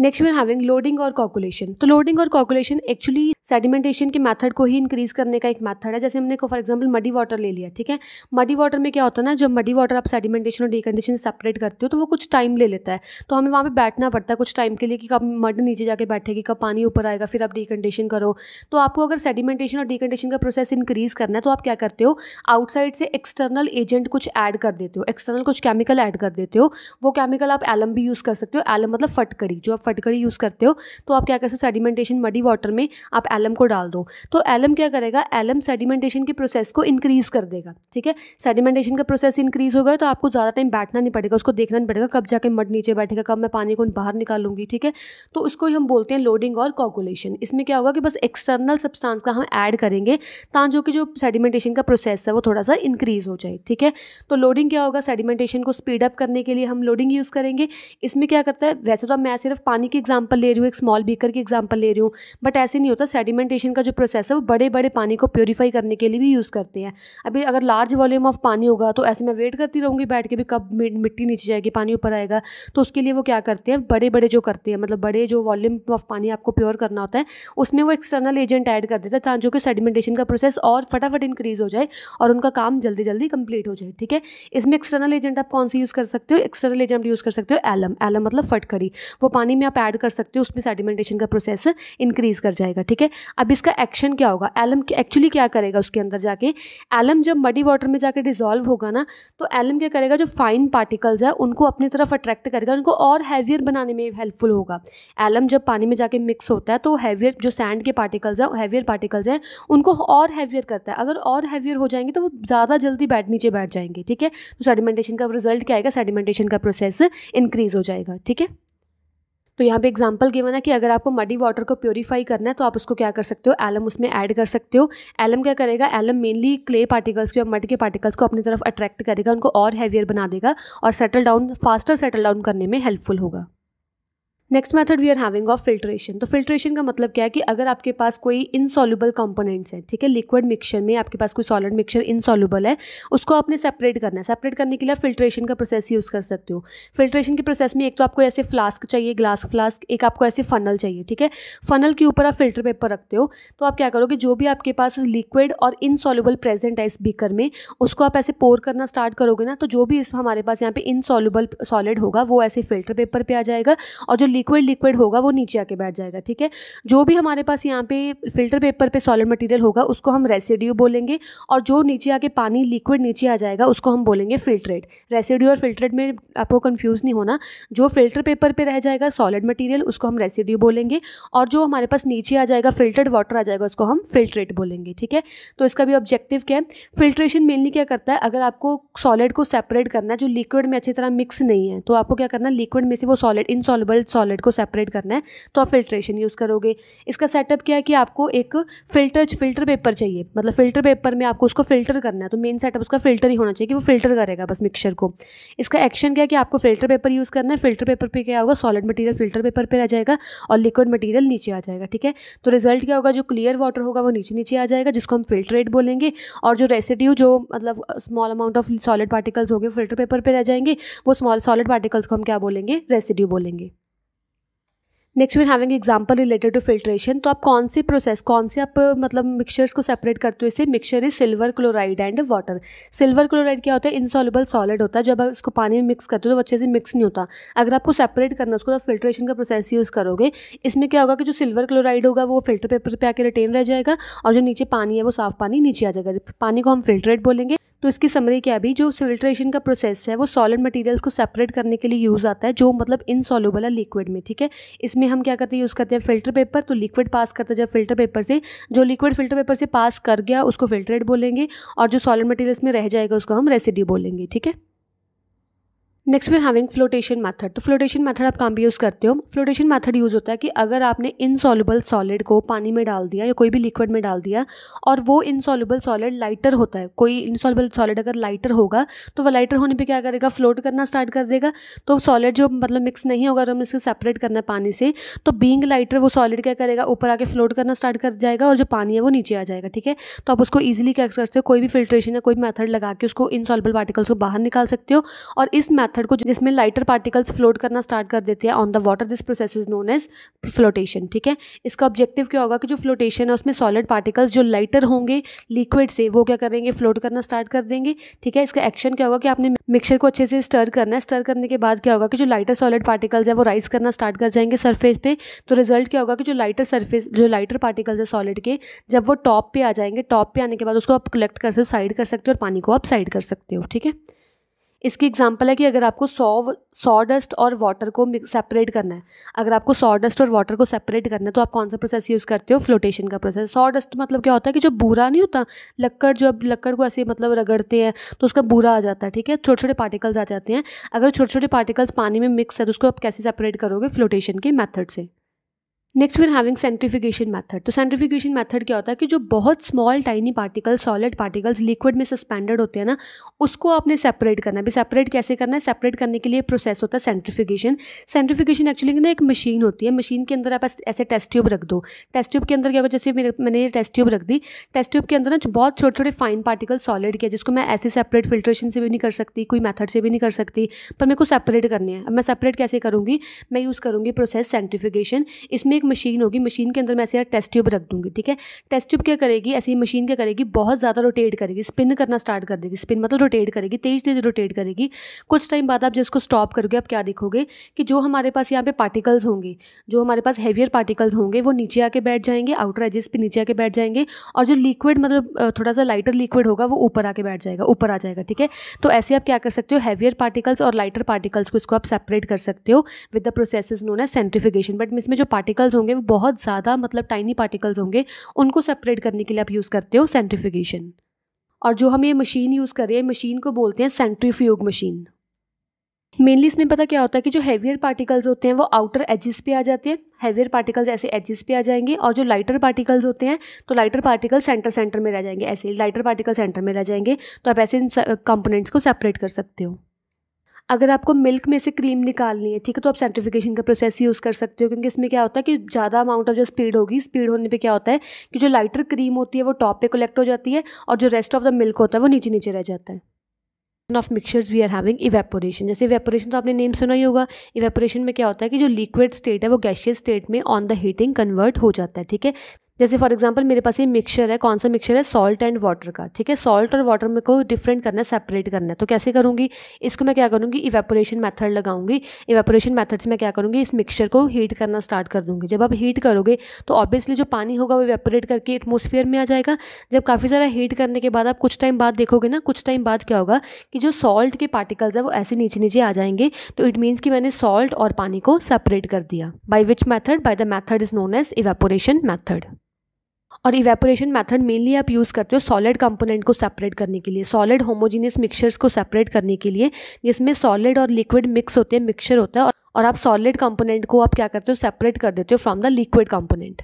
[SPEAKER 1] नेक्स्ट वी हैविंग लोडिंग और कॉकुलेशन तो लोडिंग और कॉकुलेशन एक्चुअली सेडिमेंटेशन के मेथड को ही इंक्रीज करने का एक मेथड है जैसे हमने फॉर एग्जांपल मडी वाटर ले लिया ठीक है मडी वाटर में क्या होता है ना जब मडी वाटर आप सेडिमेंटेशन और डीकंडीशन सेपरेट करते हो तो वो कुछ टाइम ले लेता है तो हमें वहाँ पर बैठना पड़ता है कुछ टाइम के लिए कि कब मड नीचे जाके बैठेगी कब पानी ऊपर आएगा फिर आप डीकंडीशन करो तो आपको अगर सेडिमेंटेशन और डीकंडीशन का प्रोसेस इंक्रीज करना है तो आप क्या करते हो आउटसाइड से एक्सटर्नल एजेंट कुछ ऐड कर देते हो एक्सटर्नल कुछ केमिकल ऐड कर देते हो वो केमिकल आप एलम भी यूज़ कर सकते हो एलम मतलब फटकड़ी जो आप फटकर यूज़ करते हो तो आप क्या कर सकते हो सेडिमेंटेशन मडी वाटर में आप एलम को डाल दो तो एलम क्या करेगा एलम सेडिमेंटेशन के प्रोसेस को इंक्रीज़ कर देगा ठीक है सेडिमेंटेशन का प्रोसेस इंक्रीज़ होगा तो आपको ज़्यादा टाइम बैठना नहीं पड़ेगा उसको देखना नहीं पड़ेगा कब जाके मड नीचे बैठेगा कब मैं पानी को बाहर निकालूंगी ठीक है तो उसको हम बोलते हैं लोडिंग और कॉगुलेशन इसमें क्या होगा कि बस एक्सटर्नल सब्सटांस का हम ऐड करेंगे जो कि जो सेडिमेंटेशन का प्रोसेस है वो थोड़ा सा इंक्रीज़ हो जाए ठीक है तो लोडिंग क्या होगा सेडिमेंटेशन को स्पीड अप करने के लिए हम लोडिंग यूज़ करेंगे इसमें क्या करता है वैसे तो मैं सिर्फ पानी की एग्जाम्पल ले रही हूँ एक स्मॉल बीकर की एग्जाम्पल ले रही हूँ बट ऐसे नहीं होता सेडिमेंटेशन का जो प्रोसेस है वो बड़े बड़े पानी को प्योरीफाई करने के लिए भी यूज़ करते हैं अभी अगर लार्ज वॉल्यूम ऑफ पानी होगा तो ऐसे मैं वेट करती रहूँगी बैठ के भी कब मिट्टी नीचे जाएगी पानी ऊपर आएगा तो उसके लिए वो क्या करते हैं बड़े बड़े जो करते हैं मतलब बड़े जो वॉल्यूम ऑफ पानी आपको प्योर करना होता है उसमें वो एक्सटर्नल एजेंट ऐड कर है ताकि जो कि सेडिमेंटेशन का प्रोसेस और फटाफट इंक्रीज़ हो जाए और उनका काम जल्दी जल्दी कंप्लीट हो जाए ठीक है इसमें एक्सटर्नल एजेंट आप कौन से यूज़ कर सकते हो एक्सटर्नल एजेंट यूज़ कर सकते हो एलम एलम मतलब फटकड़ी वो पानी में में आप ऐड कर सकते हो उसमें सेडिमेंटेशन का प्रोसेस इंक्रीज़ कर जाएगा ठीक है अब इसका एक्शन क्या होगा एलम एक्चुअली क्या करेगा उसके अंदर जाके एलम जब मडी वाटर में जाकर डिजॉल्व होगा ना तो एलम क्या करेगा जो फाइन पार्टिकल्स है उनको अपनी तरफ अट्रैक्ट करेगा उनको और हैवियर बनाने में हेल्पफुल होगा एलम जब पानी में जाके मिक्स होता है तो हैवियर जो सैंड के पार्टिकल्स हैं हैवियर पार्टिकल्स हैं उनको और हैवियर करता है अगर और हैवियर हो जाएंगे तो वो ज़्यादा जल्दी बैठ नीचे बैठ जाएंगे ठीक है तो सेडिमेंटेशन का रिजल्ट क्या आएगा सेडिमेंटेशन का प्रोसेस इंक्रीज़ हो जाएगा ठीक है तो यहाँ पे एग्जांपल गिवन है कि अगर आपको मडी वाटर को प्योरीफाई करना है तो आप उसको क्या कर सकते हो एलम उसमें ऐड कर सकते हो एलम क्या करेगा एलम मेनली क्ले पार्टिकल्स को या मड के पार्टिकल्स को अपनी तरफ अट्रैक्ट करेगा उनको और हैवियर बना देगा और settle down faster settle down करने में हेल्पफुल होगा next method we are having of filtration तो फिल्ट्रेशन का मतलब क्या है कि अगर आपके पास कोई इनसॉल्यूबल कंपोनेंट्स है ठीक है लिक्विड मिक्सचर में आपके पास कोई सॉलिड मिक्सचर इनसॉल्यूबल है उसको आपने सेपरेट करना है सेपरेट करने के लिए फिल्ट्रेशन का प्रोसेस यूज़ कर सकते हो फिल्ट्रेशन के प्रोसेस में एक तो आपको ऐसे फ्लास्क चाहिए ग्लास फ्लास्क एक आपको ऐसे फनल चाहिए ठीक है फनल के ऊपर आप फिल्टर पेपर रखते हो तो आप क्या करोगे जो भी आपके पास लिक्विड और इनसॉल्यूबल प्रेजेंट है इस बीकर में उसको आप ऐसे पोर करना स्टार्ट करोगे ना तो जो भी इस हमारे पास यहाँ पे इनसॉल्यूबल सॉलिड होगा वो ऐसे फिल्टर पेपर पर आ जाएगा और जो लिक्विड लिक्विड होगा वो नीचे आके बैठ जाएगा ठीक है जो भी हमारे पास यहाँ पे फिल्टर पेपर पे सॉलिड मटेरियल होगा उसको हम रेसिड्यू बोलेंगे और जो नीचे आके पानी लिक्विड नीचे आ जाएगा उसको हम बोलेंगे फिल्ट्रेड रेसिड्यू और फिल्ट्रेड में आपको कन्फ्यूज़ नहीं होना जो फिल्टर पेपर पर रह जाएगा सॉलिड मटीरियल उसको हम रेसिड्यू बोलेंगे और जो हमारे पास नीचे आ जाएगा फिल्टर्ड वाटर आ जाएगा उसको हम फिल्ट्रेट बोलेंगे ठीक है तो इसका भी ऑब्जेक्टिव क्या है फिल्ट्रेशन मेनली क्या करता है अगर आपको सॉलिड को सेपरेट करना है जो लिक्विड में अच्छी तरह मिक्स नहीं है तो आपको क्या करना लिक्विड में से वो सॉलिड इनसॉलेबल सॉलिड सॉलिड को सेपरेट करना है तो आप फिल्ट्रेशन यूज़ करोगे इसका सेटअप क्या है कि आपको एक फिल्टर फिल्टर पेपर चाहिए मतलब फिल्टर पेपर में आपको उसको फिल्टर करना है तो मेन सेटअप उसका फिल्टर ही होना चाहिए कि वो फिल्टर करेगा बस मिक्सर को इसका एक्शन क्या है कि आपको फिल्टर पेपर यूज़ करना है फिल्टर पेपर पर क्या होगा सॉलिड मटीरियल फिल्टर पेपर पर रह जाएगा और लिक्विड मटीरियल नीचे आ जाएगा ठीक है तो रिजल्ट क्या होगा जो क्लियर वाटर होगा वो नीचे नीचे आ जाएगा जिसको हम फिल्ट्रेट बोलेंगे और जो रेसिड्यू जो मतलब small amount of solid particles होंगे फिल्टर पेपर पर रह जाएंगे वो स्मॉल सॉलिड पार्टिकल्स को हम क्या बोलेंगे रेसिड्यू बोलेंगे next we having example related to filtration तो आप कौन सी प्रोसेस कौन से आप मतलब मिक्सचर्स को सेपरेट करते हो इसे mixture is silver chloride and water silver chloride क्या होता है इंसॉलेबल सॉलिड होता है जब आप इसको पानी में मिक्स करते हो तो अच्छे से मिक्स नहीं होता अगर आपको सेपरेट करना उसको तो फिल्ट्रेशन का प्रोसेस यूज़ करोगे इसमें क्या होगा कि जो सिल्वर क्लोराइड होगा वो फिल्टर पेपर पर पे आकर रिटेन रह जाएगा और जो नीचे पानी है वो साफ पानी नीचे आ जाएगा पानी को हम फिल्ट्रेट बोलेंगे तो इसकी समरी क्या भी जो फिल्ट्रेशन का प्रोसेस है वो सॉलिड मटेरियल्स को सेपरेट करने के लिए यूज़ आता है जो मतलब इनसॉल्यूबल है लिक्विड में ठीक है इसमें हम क्या करते हैं यूज़ करते हैं फिल्टर पेपर तो लिक्विड पास करते हैं जब फिल्टर पेपर से जो लिक्विड फिल्टर पेपर से पास कर गया उसको फिल्ट्रेट बोलेंगे और जो सॉलिड मटेरियल्स में रह जाएगा उसको हम रेसिडी बोलेंगे ठीक है next we're having flotation method तो फ्लोटेशन मेथड आप काम भी यूज़ करते हो फ्लोटेशन मेथड यूज़ होता है कि अगर आपने इनसॉल्युबल सॉलिड को पानी में डाल दिया या कोई भी लिक्विड में डाल दिया और वो इनसॉल्युबल सॉलिड लाइटर होता है कोई इनसॉल्युबल सॉलिड अगर लाइटर होगा तो वह लाइटर होने पर क्या करेगा फ्लोट करना स्टार्ट कर देगा तो सॉलिड जो मतलब मिक्स नहीं होगा अगर तो हम इसको सेपरेट करना है पानी से तो बींग लाइटर वो सॉलिड क्या करेगा ऊपर आके फ्लोट करना स्टार्ट कर जाएगा और जो पानी है वो नीचे आ जाएगा ठीक है तो आप उसको ईजिली क्या करते हो कोई भी फिल्ट्रेशन या कोई मैथड लगा के उसको इनसॉल्युबल पार्टिकल्स को बाहर निकाल सकते हो और इस मैथ मेथड को जिसमें लाइटर पार्टिकल्स फ्लोट करना स्टार्ट कर देते हैं on the water this process is known as flotation ठीक है इसका ऑब्जेक्टिव क्या होगा कि जो फ्लोटेशन है उसमें सॉलिड पार्टिकल्स जो लाइटर होंगे लिक्विड से वो क्या करेंगे फ्लोट करना स्टार्ट कर देंगे ठीक है इसका एक्शन क्या होगा कि आपने मिक्सर को अच्छे से स्टर करना है स्टर करने के बाद क्या होगा कि जो लाइटर सॉलिड पार्टिकल्स है वो राइज करना स्टार्ट कर जाएंगे सर्फेस पे तो रिजल्ट क्या होगा कि जो लाइटर सर्फेस जो लाइटर पार्टिकल्स है सॉलिड के जब वो टॉप पे आ जाएंगे टॉप पे आने के बाद उसको आप कलेक्ट कर सकते हो साइड कर सकते हो और पानी को आप साइड कर सकते हो ठीक है इसकी एग्जांपल है कि अगर आपको सौ सौ डस्ट और वाटर को सेपरेट करना है अगर आपको सौ डस्ट और वाटर को सेपरेट करना है तो आप कौन सा प्रोसेस यूज़ करते हो फ्लोटेशन का प्रोसेस सौ डस्ट मतलब क्या होता है कि जो बूरा नहीं होता लक्कड़ जो लक्कड़ को ऐसे मतलब रगड़ते हैं तो उसका बूरा आ जाता है ठीक है छोटे छोटे पार्टिकल्स आ जाते हैं अगर छोटे छोटे पार्टिकल्स पानी में मिक्स है तो उसको आप कैसे सेपरेट करोगे फ्लोटेशन के मैथड से next we're having centrifugation method तो सेंट्रीफिकेशन मेथड क्या होता है कि जो बहुत small tiny particle solid particles liquid में सस्पेंडेड होते हैं ना उसको आपने सेपरेट करना है भी सेपरेट कैसे करना है सेपरेट करने के लिए प्रोसेस होता है सेंट्रीफिकेशन सेंट्रीफिकेशन एक्चुअली ना एक मशीन होती है मशीन के अंदर आप ऐसे टेस्ट ट्यूब रख दो टेस्ट ट्यूब के अंदर क्या होगा जैसे मेरे मैंने ये टेस्ट ट्यूब रख दी टेस्ट ट्यूब के अंदर ना बहुत छोटे छोटे फाइन पार्टिकल सॉलिड के जिसको मैं ऐसे सेपरेट फिल्ट्रेशन से भी नहीं कर सकती कोई मैथड से भी नहीं कर सकती पर मेरे को सेपरेट करने हैं अब मैं सेपरेट कैसे करूँगी मैं यूज़ करूँगी प्रोसेस सेंट्रीफिकेशन इसमें एक मशीन होगी मशीन के अंदर मैं ऐसे यार टेस्ट ट्यूब रख दूँगी ठीक है टेस्ट ट्यूब क्या करेगी ऐसी मशीन क्या करेगी बहुत ज़्यादा रोटेट करेगी स्पिन करना स्टार्ट कर देगी स्पिन मतलब रोटेट करेगी तेज़ तेज़ रोटेट करेगी कुछ टाइम बाद आप जिसको स्टॉप करोगे आप क्या देखोगे कि जो हमारे पास यहाँ पे पार्टिकल्स होंगे जो हमारे पास हैवियर पार्टिकल्स होंगे वो नीचे आके बैठ जाएंगे आउटर एजेस पे नीचे आके बैठ जाएंगे और जो लिक्विड मतलब थोड़ा सा लाइटर लिक्विड होगा वो ऊपर आके बैठ जाएगा ऊपर आ जाएगा ठीक है तो ऐसे आप क्या कर सकते हो हैवियर पार्टिकल्स और लाइटर पार्टिकल्स को इसको आप सेपरेट कर सकते हो विद द प्रोसेस नोन है सेंट्रीफिकेशन बट इसमें जो पार्टिकल्स पार्टिकल्स होंगे वो बहुत ज़्यादा मतलब टाइनी पार्टिकल्स होंगे उनको सेपरेट करने के लिए आप यूज़ करते हो सेंट्रीफिकेशन और जो हम ये मशीन यूज़ कर रहे हैं मशीन को बोलते हैं सेंट्रीफ्यूग मशीन मेनली इसमें पता क्या होता है कि जो हैवियर पार्टिकल्स होते हैं वो आउटर एजिस पे आ जाते हैं हैवियर पार्टिकल्स ऐसे एजिस पे आ जाएंगे और जो लाइटर पार्टिकल्स होते हैं तो लाइटर पार्टिकल सेंटर सेंटर में रह जाएंगे ऐसे लाइटर पार्टिकल सेंटर में रह जाएंगे तो आप ऐसे इन कंपोनेंट्स को सेपरेट कर सकते हो अगर आपको मिल्क में से क्रीम निकालनी है ठीक है तो आप सेंट्रिफिकेशन का प्रोसेस यूज़ कर सकते हो क्योंकि इसमें क्या होता है कि ज़्यादा अमाउंट ऑफ जो स्पीड होगी स्पीड होने पे क्या होता है कि जो लाइटर क्रीम होती है वो टॉप पे कलेक्ट हो जाती है और जो रेस्ट ऑफ द मिल्क होता है वो नीचे नीचे रह जाता है of mixtures we are having evaporation जैसे इवेपोरेशन तो आपने नेम सुना ही होगा इवेपोरेशन में क्या होता है कि जो लिक्विड स्टेट है वो गैशियस स्टेट में ऑन द हीटिंग कन्वर्ट हो जाता है ठीक है जैसे फॉर एग्जांपल मेरे पास ये मिक्सचर है कौन सा मिक्सचर है सॉल्ट एंड वाटर का ठीक है सॉल्ट और वाटर में को डिफरेंट करना है सेपरेट करना है तो कैसे करूँगी इसको मैं क्या करूँगी इवेपोरेशन मेथड लगाऊंगी इवेपोरेशन मेथड से मैं क्या करूँगी इस मिक्सचर को हीट करना स्टार्ट कर दूँगी जब आप हीट करोगे तो ऑब्वियसली जो पानी होगा वो इवेपोरेट करके एटमोसफियर में आ जाएगा जब काफ़ी सारा हीट करने के बाद आप कुछ टाइम बाद देखोगे ना कुछ टाइम बाद क्या होगा कि जो सॉल्ट के पार्टिकल्स है वो ऐसे नीचे नीचे आ जाएंगे तो इट मीन्स कि मैंने सॉल्ट और पानी को सेपरेट कर दिया by which method by the method is known as evaporation method और इवेपोरेशन मेथड मेनली आप यूज़ करते हो सॉलिड कंपोनेंट को सेपरेट करने के लिए सॉलिड होमोजीनियस मिक्सचर्स को सेपरेट करने के लिए जिसमें सॉलिड और लिक्विड मिक्स होते हैं मिक्सचर होता है और आप सॉलिड कंपोनेंट को आप क्या करते हो सेपरेट कर देते हो from the liquid component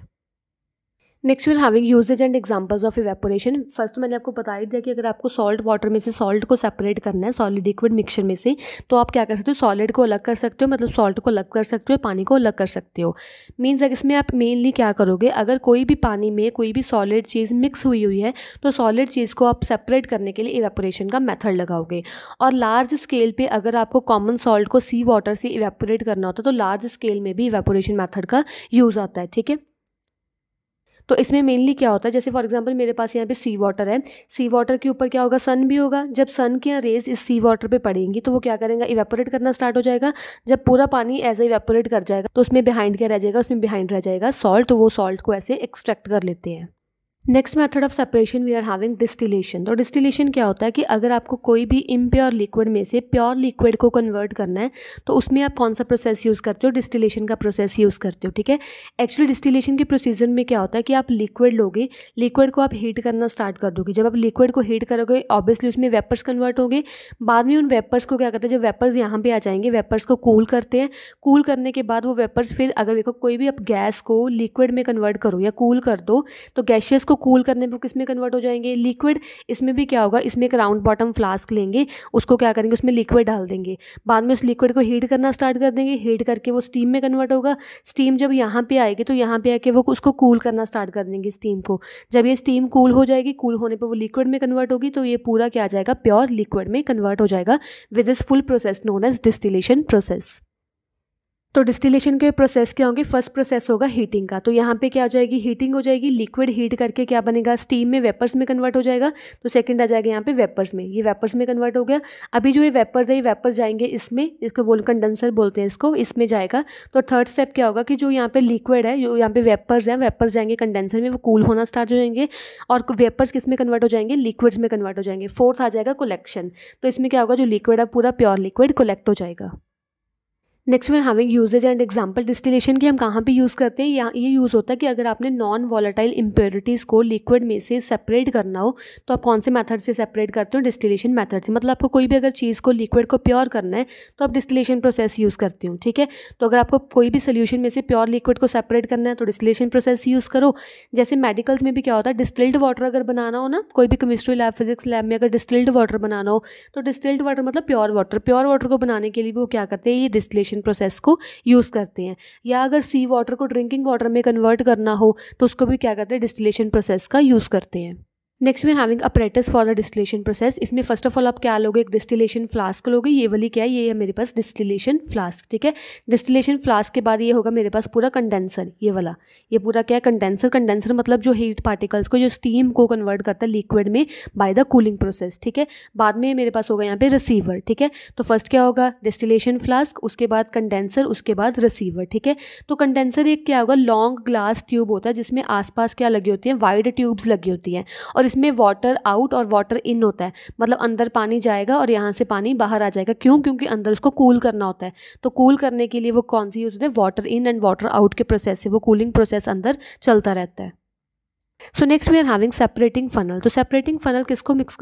[SPEAKER 1] next we're having uses and examples of evaporation first मैंने आपको बता ही दिया कि अगर आपको सॉल्ट वाटर में से सॉल्ट को सेपरेट करना है सॉलिड लिक्विड मिक्सचर में से तो आप क्या कर सकते हो सॉलिड को अलग कर सकते हो मतलब सॉल्ट को अलग कर सकते हो पानी को अलग कर सकते हो मीन्स अगर इसमें आप मेनली क्या करोगे अगर कोई भी पानी में कोई भी सॉलिड चीज़ मिक्स हुई हुई है तो सॉलिड चीज़ को आप सेपरेट करने के लिए इवेपोरेशन का मैथड लगाओगे और लार्ज स्केल पर अगर आपको कॉमन सॉल्ट को सी वाटर से इवेपोरेट करना होता है तो लार्ज स्केल में भी इवेपोरेशन मैथड का यूज़ आता है ठीक है तो इसमें मेनली क्या होता है जैसे फॉर एग्जाम्पल मेरे पास यहाँ पे सी वाटर है सी वाटर के ऊपर क्या होगा सन भी होगा जब सन के यहाँ रेज इस सी वाटर पे पड़ेंगी तो वो क्या करेंगे इवेपोरेट करना स्टार्ट हो जाएगा जब पूरा पानी एज इवेपोरेट कर जाएगा तो उसमें बिहाइंड क्या रह जाएगा उसमें बिहाइंड रह जाएगा सॉल्ट तो वो सॉल्ट को ऐसे एक्सट्रैक्ट कर लेते हैं next method of separation we are having distillation तो डिस्टिलेशन क्या होता है कि अगर आपको कोई भी इम्प्योर लिक्विड में से प्योर लिक्विड को कन्वर्ट करना है तो उसमें आप कौन सा प्रोसेस यूज़ करते हो डिस्टिलेशन का प्रोसेस यूज़ करते हो ठीक है एक्चुअली डिस्टिलेशन के प्रोसीजर में क्या होता है कि आप लिक्विड लोगे लिक्विड को आप हीट करना स्टार्ट कर दोगे जब आप लिक्विड को हीट करोगे ऑब्वियसली उसमें वेपर्स कन्वर्ट होंगे बाद में उन वेपर्स को क्या करते हैं जब वेपर्स यहाँ पर आ जाएंगे वेपर्स को कूल cool करते हैं कूल cool करने के बाद वो वेपर्स फिर अगर देखो कोई भी आप गैस को लिक्विड में कन्वर्ट करो या कूल cool कर दो तो गैशियस इसको कूल करने पर किस में कन्वर्ट हो जाएंगे लिक्विड इसमें भी क्या होगा इसमें एक राउंड बॉटम फ्लास्क लेंगे उसको क्या करेंगे उसमें लिक्विड डाल देंगे बाद में उस लिक्विड को हीट करना स्टार्ट कर देंगे हीट करके वो स्टीम में कन्वर्ट होगा स्टीम जब यहाँ पर आएगी तो यहाँ पर आके वो उसको कूल करना स्टार्ट कर देंगे स्टीम को जब ये स्टीम कूल हो जाएगी कूल होने पर वो लिक्विड में कन्वर्ट होगी तो ये पूरा क्या आ जाएगा प्योर लिक्विड में कन्वर्ट हो जाएगा with this full process known as distillation process तो डिस्टिलेशन के प्रोसेस क्या होंगे फर्स्ट प्रोसेस होगा हीटिंग का तो यहाँ पे क्या हो जाएगी हीटिंग हो जाएगी लिक्विड हीट करके क्या बनेगा स्टीम में वेपर्स में कन्वर्ट हो जाएगा तो सेकंड आ जाएगा यहाँ पे वेपर्स में ये वेपर्स में कन्वर्ट हो गया अभी जो ये वेपर्स है ये वेपर्स जाएंगे इसमें इसको बोल कंडेंसर बोलते हैं इसको इसमें जाएगा तो थर्ड स्टेप क्या होगा कि जो यहाँ पे लिक्विड है जो यहाँ पे वेपर्स हैं वेपर्स जाएंगे कंडेंसर में वो कूल होना स्टार्ट हो जाएंगे और वेपर्स किस में कन्वर्ट हो जाएंगे लिक्विड्स में कन्वर्ट हो जाएंगे फोर्थ आ जाएगा कोलेक्शन तो इसमें क्या होगा जो लिक्विड है पूरा प्योर लिक्विड कोलेक्ट हो जाएगा next one having uses and example distillation की हम कहाँ पे यूज़ करते हैं या ये यूज़ होता है कि अगर आपने नॉन वॉलेटाइल इम्प्योरिटीज़ को लिक्विड में से सेपरेट करना हो तो आप कौन से मेथड से सेपरेट करते हो डिस्टिलेशन मेथड से मतलब आपको कोई भी अगर चीज़ को लिक्विड को प्योर करना है तो आप डिस्टिलेशन प्रोसेस यूज़ करते हो ठीक है तो अगर आपको कोई भी सोल्यूशन में से प्योर लिक्विड को सेपरेट करना है तो डिस्टिलेशन प्रोसेस यूज़ करो जैसे मेडिकल्स में भी क्या होता है डिस्टिल्ड वाटर अगर बनाना हो ना कोई भी केमिस्ट्री लैब फिजिक्स लैब में अगर डिस्टिल्ड वाटर बनाना हो तो डिस्टिल्ड वाटर मतलब प्योर वाटर प्योर वाटर को बनाने के लिए वो क्या करते हैं ये डिस्टिलेशन डिजोल्यूशन प्रोसेस को यूज़ करते हैं या अगर सी वाटर को ड्रिंकिंग वाटर में कन्वर्ट करना हो तो उसको भी क्या करते हैं डिस्टिलेशन प्रोसेस का यूज़ करते हैं next we having apparatus for the distillation process इसमें फर्स्ट ऑफ ऑल आप क्या लोगे एक डिस्टिलेशन फ्लास्क लोगे ये वाली क्या है ये है मेरे पास डिस्टिलेशन फ्लास्क ठीक है डिस्टिलेशन फ्लास्क के बाद ये होगा मेरे पास पूरा कंडेंसर ये वाला ये पूरा क्या है कंडेंसर कंडेंसर मतलब जो हीट पार्टिकल्स को जो स्टीम को कन्वर्ट करता है लिक्विड में बाय द कूलिंग प्रोसेस ठीक है बाद में मेरे पास होगा यहाँ पे रिसीवर ठीक है तो फर्स्ट क्या होगा डिस्टिलेशन फ्लास्क उसके बाद कंडेंसर उसके बाद रिसीवर ठीक है तो कंडेंसर एक क्या होगा लॉन्ग ग्लास ट्यूब होता है जिसमें आसपास क्या लगी होती है वाइड ट्यूब्स लगी होती हैं और इसमें वाटर आउट और वाटर इन होता है मतलब अंदर पानी जाएगा और यहाँ से पानी बाहर आ जाएगा क्यों क्योंकि अंदर उसको कूल करना होता है तो कूल करने के लिए वो कौन सी यूज़ होते हैं water in and water out के प्रोसेस से वो कूलिंग प्रोसेस अंदर चलता रहता है so next we are having separating funnel तो सेपरेटिंग फनल किसको मिक्स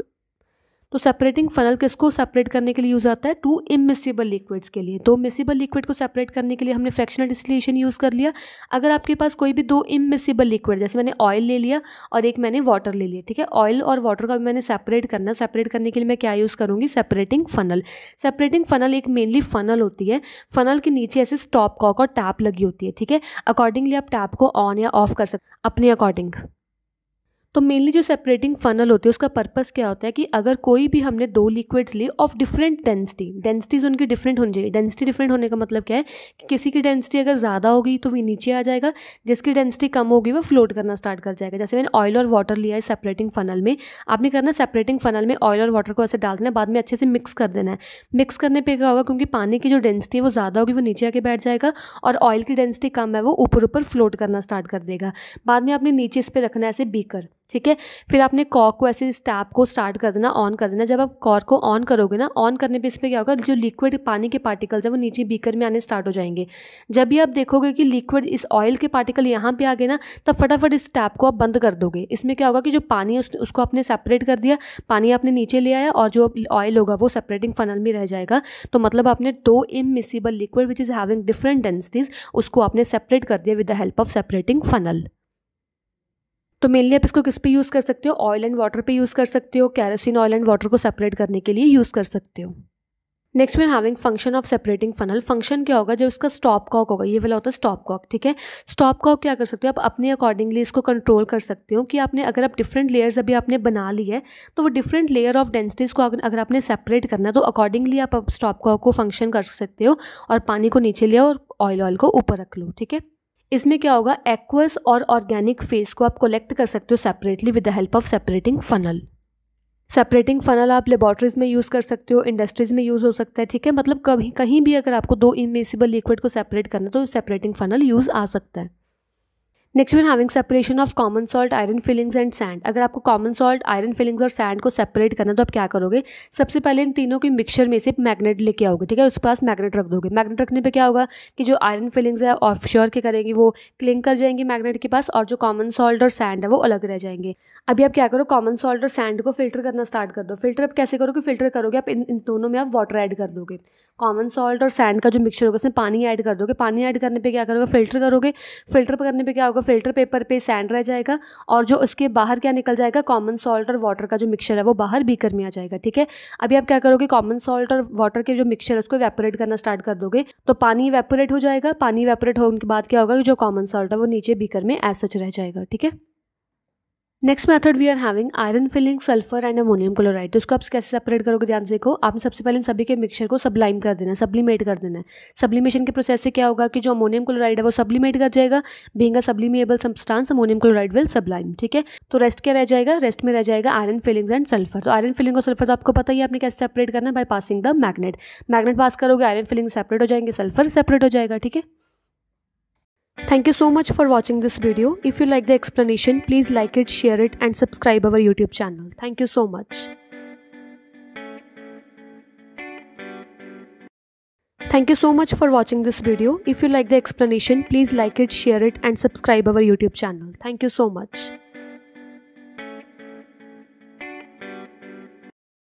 [SPEAKER 1] तो सेपरेटिंग फनल किसको सेपरेट करने के लिए यूज़ आता है टू इमिसिबल लिक्विड्स के लिए दो मिसिबल लिक्विड को सेपरेट करने के लिए हमने फ्रैक्शनल डिस्टिलेशन यूज़ कर लिया अगर आपके पास कोई भी दो इमिसिबल लिक्विड जैसे मैंने ऑयल ले लिया और एक मैंने वाटर ले लिया ठीक है ऑयल और वाटर का भी मैंने सेपरेट करना सेपरेट करने के लिए मैं क्या यूज़ करूँगी सेपरेटिंग फनल सेपरेटिंग फनल एक मेनली फनल होती है फनल के नीचे ऐसे स्टॉप कॉक और टैप लगी होती है ठीक है अकॉर्डिंगली आप टैप को ऑन या ऑफ कर सकते अपने अकॉर्डिंग तो मेनली जो सेपरेटिंग फनल होती है उसका पर्पस क्या होता है कि अगर कोई भी हमने दो लिक्विड्स ली ऑफ डिफरेंट डेंसिटी डेंसिटीज उनकी डिफरेंट होनी चाहिए डेंसिटी डिफरेंट होने का मतलब क्या है कि किसी की डेंसिटी अगर ज़्यादा होगी तो वो नीचे आ जाएगा जिसकी डेंसिटी कम होगी वो फ्लोट करना स्टार्ट कर जाएगा जैसे मैंने ऑयल और वाटर लिया है सेपरेटिंग फनल में आपने करना सेपरेटिंग फनल में ऑयल और वाटर को ऐसे डाल देना बाद में अच्छे से मिक्स कर देना है मिक्स करने पर क्या होगा क्योंकि पानी की जो डेंसिटी है वो ज़्यादा होगी वो नीचे आके बैठ जाएगा और ऑयल की डेंसिटी कम है वो ऊपर ऊपर फ्लोट करना स्टार्ट कर देगा बाद में आपने नीचे इस पर रखना है ऐसे बीकर ठीक है फिर आपने कॉक को ऐसे इस टैप को स्टार्ट कर देना ऑन कर देना जब आप कॉक को ऑन करोगे ना ऑन करने पे इसमें क्या होगा जो लिक्विड पानी के पार्टिकल्स हैं वो नीचे बीकर में आने स्टार्ट हो जाएंगे जब भी आप देखोगे कि लिक्विड इस ऑयल के पार्टिकल यहाँ पे आ गए ना तब फटाफट इस टैप को आप बंद कर दोगे इसमें क्या होगा कि जो पानी है उस, उसको आपने सेपरेट कर दिया पानी आपने नीचे ले आया और जो ऑयल होगा वो सेपरेटिंग फनल में रह जाएगा तो मतलब आपने दो immiscible liquid which is having different densities उसको आपने सेपरेट कर दिया with the help of separating funnel तो मेनली आप इसको किस पे यूज़ कर सकते हो ऑयल एंड वाटर पे यूज़ कर सकते हो कैरोसिन ऑयल एंड वाटर को सेपरेट करने के लिए यूज़ कर सकते हो next one having function of separating funnel function क्या होगा जो उसका स्टॉप कॉक होगा ये वाला होता है स्टॉप कॉक ठीक है स्टॉप कॉक क्या कर सकते हो आप अपने अकॉर्डिंगली इसको कंट्रोल कर सकते हो कि आपने अगर आप डिफरेंट लेयर्स अभी आपने बना ली है तो वो डिफरेंट लेयर ऑफ डेंसिटीज़ को अगर आपने सेपरेट करना है तो अकॉर्डिंगली आप स्टॉप कॉक को फंक्शन कर सकते हो और पानी को नीचे लिया और ऑयल ऑयल को ऊपर रख लो ठीक है इसमें क्या होगा एक्वस और ऑर्गेनिक फेस को आप कलेक्ट कर सकते हो separately with the help of separating funnel separating funnel आप लेबॉर्ट्रीज में यूज़ कर सकते हो इंडस्ट्रीज़ में यूज़ हो सकता है ठीक है मतलब कभी कहीं भी अगर आपको दो इमेसिबल लिक्विड को सेपरेट करना तो सेपरेटिंग फनल यूज़ आ सकता है next one having separation of common salt iron filings and sand अगर आपको कॉमन सॉल्ट आयरन फिलिंग्स और सैंड को सेपरेट करना तो आप क्या करोगे सबसे पहले इन तीनों की मिक्सचर में से मैग्नेट लेके आओगे ठीक है उसके पास मैग्नेट रख दोगे मैग्नेट रखने पे क्या होगा कि जो आयरन फिलिंग्स है ऑफ श्योर के करेंगी वो क्लिंग कर जाएंगे मैग्नेट के पास और जो कॉमन सॉल्ट और सैंड है वो अलग रह जाएंगे अभी आप क्या करो कॉमन सॉल्ट और सैंड को फिल्टर करना स्टार्ट कर दो फिल्टर आप कैसे करोगे फिल्टर करोगे आप इन इन दोनों में आप वाटर ऐड कर दोगे कॉमन सॉल्ट और सैंड का जो मिक्सचर होगा उसमें पानी ऐड कर दोगे पानी ऐड करने पे क्या करोगे फिल्टर करोगे फिल्टर करने पे क्या होगा फिल्टर पेपर पे सैंड रह जाएगा और जो उसके बाहर क्या निकल जाएगा कॉमन सॉल्ट और वाटर का जो मिक्सचर है वो बाहर बीकर में आ जाएगा ठीक है अभी आप क्या करोगे कॉमन सॉल्ट और वाटर के जो मिक्सचर है उसको वेपोरेट करना स्टार्ट कर दोगे तो पानी वेपोरेट हो जाएगा पानी वेपोरेट होने के बाद क्या होगा कि जो कॉमन सॉल्ट है वो नीचे बीकर में एज सच रह जाएगा ठीक है next method we are having iron filing sulphur and ammonium chloride उसको आप कैसे सेपरेट करोगे ध्यान से देखो आपने सबसे पहले इन सभी के मिक्सचर को सब्लाइम कर देना है सब्लिमेट कर देना है सब्लिमेशन के प्रोसेस से क्या होगा कि जो अमोनियम क्लोराइड है वो सब्लिमेट कर जाएगा being a sublimable substance ammonium chloride will sublime ठीक है तो रेस्ट क्या रह जाएगा रेस्ट में रह जाएगा आयरन फिलिंग्स एंड सल्फर तो आयरन फिलिंग और सल्फर तो आपको पता ही आपने कैसे सेपरेट करना है by passing the magnet magnet pass करोगे आयरन फिलिंग सेपरेट हो जाएंगे सल्फर सेपरेट हो जाएगा ठीक है Thank you so much for watching this video. If you like the explanation, please like it, share it and subscribe our YouTube channel. Thank you so much. Thank you so much for watching this video. If you like the explanation, please like it, share it and subscribe our YouTube channel. Thank you so much.